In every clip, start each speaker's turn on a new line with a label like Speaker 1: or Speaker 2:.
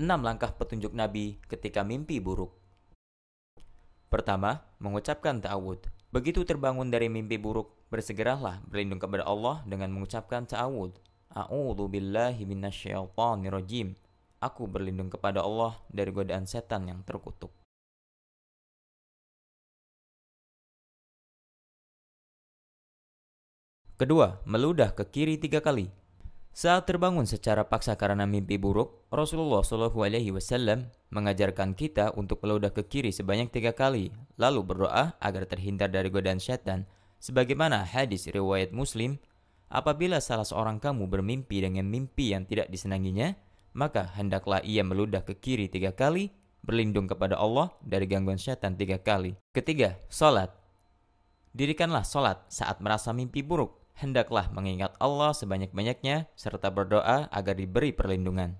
Speaker 1: enam langkah petunjuk Nabi ketika mimpi buruk. Pertama, mengucapkan ta'awud. Begitu terbangun dari mimpi buruk, bersegeralah berlindung kepada Allah dengan mengucapkan ta'awud. A'udhu billahi minasyaitanirajim. Aku berlindung kepada Allah dari godaan setan yang terkutuk. Kedua, meludah ke kiri tiga kali saat terbangun secara paksa karena mimpi buruk, Rasulullah Shallallahu Alaihi Wasallam mengajarkan kita untuk meludah ke kiri sebanyak tiga kali, lalu berdoa agar terhindar dari godaan setan, sebagaimana hadis riwayat Muslim. Apabila salah seorang kamu bermimpi dengan mimpi yang tidak disenanginya, maka hendaklah ia meludah ke kiri tiga kali, berlindung kepada Allah dari gangguan setan tiga kali. Ketiga, solat. Dirikanlah solat saat merasa mimpi buruk hendaklah mengingat Allah sebanyak-banyaknya serta berdoa agar diberi perlindungan.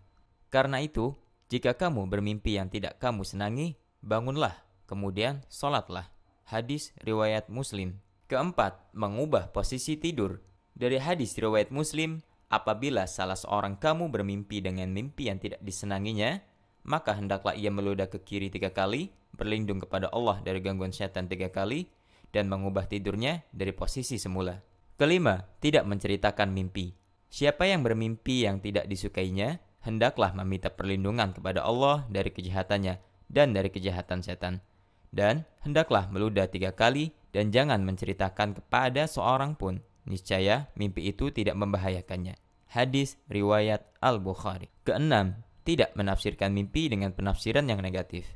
Speaker 1: Karena itu, jika kamu bermimpi yang tidak kamu senangi, bangunlah, kemudian sholatlah. Hadis Riwayat Muslim Keempat, mengubah posisi tidur. Dari hadis riwayat Muslim, apabila salah seorang kamu bermimpi dengan mimpi yang tidak disenanginya, maka hendaklah ia meludah ke kiri tiga kali, berlindung kepada Allah dari gangguan setan tiga kali, dan mengubah tidurnya dari posisi semula. Kelima, tidak menceritakan mimpi. Siapa yang bermimpi yang tidak disukainya, hendaklah meminta perlindungan kepada Allah dari kejahatannya dan dari kejahatan setan. Dan hendaklah meludah tiga kali dan jangan menceritakan kepada seorang pun. Niscaya mimpi itu tidak membahayakannya. Hadis Riwayat Al-Bukhari Keenam, tidak menafsirkan mimpi dengan penafsiran yang negatif.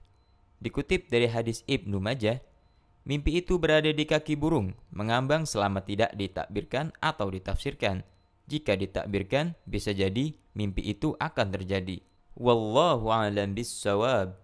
Speaker 1: Dikutip dari hadis Ibnu Majah, Mimpi itu berada di kaki burung, mengambang selama tidak ditakbirkan atau ditafsirkan. Jika ditakbirkan, bisa jadi mimpi itu akan terjadi. Wallahu a'lam bissawab.